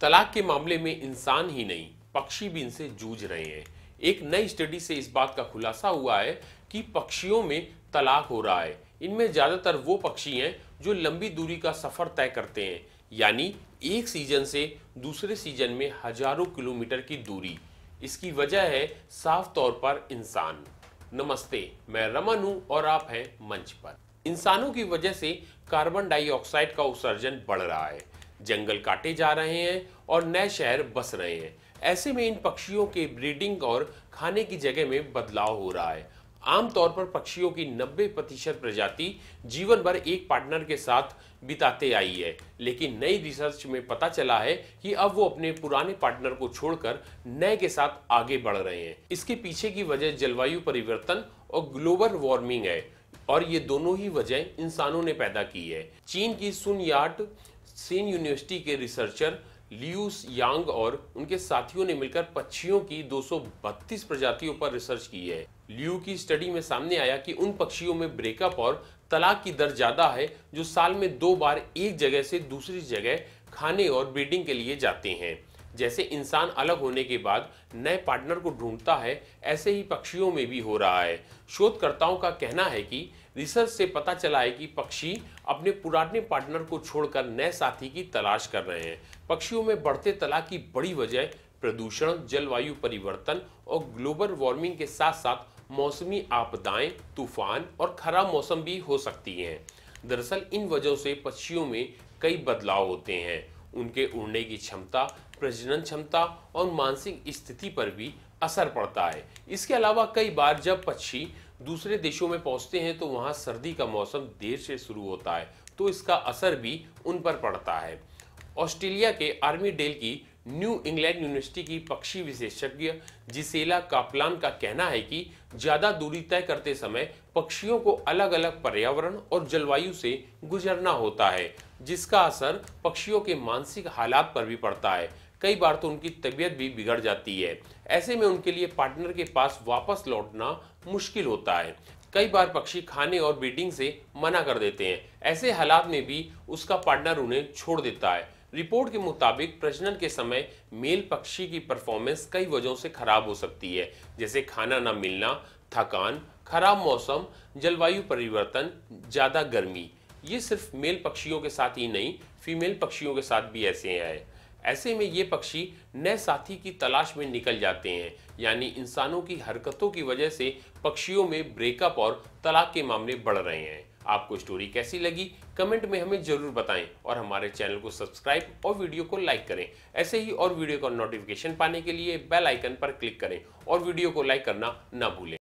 तलाक के मामले में इंसान ही नहीं पक्षी भी इनसे जूझ रहे हैं एक नई स्टडी से इस बात का खुलासा हुआ है कि पक्षियों में तलाक हो रहा है इनमें ज़्यादातर वो पक्षी हैं जो लंबी दूरी का सफ़र तय करते हैं यानी एक सीजन से दूसरे सीजन में हजारों किलोमीटर की दूरी इसकी वजह है साफ तौर पर इंसान नमस्ते मैं रमन हूँ और आप हैं मंच पर इंसानों की वजह से कार्बन डाइऑक्साइड का उत्सर्जन बढ़ रहा है जंगल काटे जा रहे हैं और नए शहर बस रहे हैं ऐसे में इन पक्षियों के ब्रीडिंग और खाने की जगह में बदलाव हो रहा है आमतौर पर पक्षियों की 90 प्रतिशत प्रजाति जीवन भर एक पार्टनर के साथ बिताते आई है लेकिन नई रिसर्च में पता चला है कि अब वो अपने पुराने पार्टनर को छोड़कर नए के साथ आगे बढ़ रहे हैं इसके पीछे की वजह जलवायु परिवर्तन और ग्लोबल वार्मिंग है और ये दोनों ही वजह इंसानों ने पैदा की है चीन की सुनयाट सीन यूनिवर्सिटी के रिसर्चर लियूस यांग और उनके साथियों ने मिलकर पक्षियों की 232 प्रजातियों पर रिसर्च की है लियू की स्टडी में सामने आया कि उन पक्षियों में ब्रेकअप और तलाक की दर ज़्यादा है जो साल में दो बार एक जगह से दूसरी जगह खाने और ब्रीडिंग के लिए जाते हैं जैसे इंसान अलग होने के बाद नए पार्टनर को ढूंढता है ऐसे ही पक्षियों में भी हो रहा है शोधकर्ताओं का कहना है कि रिसर्च से पता चला है कि पक्षी अपने पुराने पार्टनर को छोड़कर नए साथी की तलाश कर रहे हैं पक्षियों में बढ़ते तलाक की बड़ी वजह प्रदूषण जलवायु परिवर्तन और ग्लोबल वार्मिंग के साथ साथ मौसमी आपदाएं तूफान और खराब मौसम भी हो सकती हैं दरअसल इन वजहों से पक्षियों में कई बदलाव होते हैं उनके उड़ने की क्षमता प्रजनन क्षमता और मानसिक स्थिति पर भी असर पड़ता है इसके अलावा कई बार जब पक्षी दूसरे देशों में पहुंचते हैं तो वहां सर्दी का मौसम देर से शुरू होता है तो इसका असर भी उन पर पड़ता है ऑस्ट्रेलिया के आर्मी डेल की न्यू इंग्लैंड यूनिवर्सिटी की पक्षी विशेषज्ञ जिसेला कापलान का कहना है कि ज़्यादा दूरी तय करते समय पक्षियों को अलग अलग पर्यावरण और जलवायु से गुजरना होता है जिसका असर पक्षियों के मानसिक हालात पर भी पड़ता है कई बार तो उनकी तबीयत भी बिगड़ जाती है ऐसे में उनके लिए पार्टनर के पास वापस लौटना मुश्किल होता है कई बार पक्षी खाने और ब्रीडिंग से मना कर देते हैं ऐसे हालात में भी उसका पार्टनर उन्हें छोड़ देता है रिपोर्ट के मुताबिक प्रजनन के समय मेल पक्षी की परफॉर्मेंस कई वजहों से खराब हो सकती है जैसे खाना न मिलना थकान खराब मौसम जलवायु परिवर्तन ज़्यादा गर्मी ये सिर्फ मेल पक्षियों के साथ ही नहीं फीमेल पक्षियों के साथ भी ऐसे हैं ऐसे में ये पक्षी नए साथी की तलाश में निकल जाते हैं यानी इंसानों की हरकतों की वजह से पक्षियों में ब्रेकअप और तलाक के मामले बढ़ रहे हैं आपको स्टोरी कैसी लगी कमेंट में हमें जरूर बताएं और हमारे चैनल को सब्सक्राइब और वीडियो को लाइक करें ऐसे ही और वीडियो का नोटिफिकेशन पाने के लिए बेल आइकन पर क्लिक करें और वीडियो को लाइक करना ना भूलें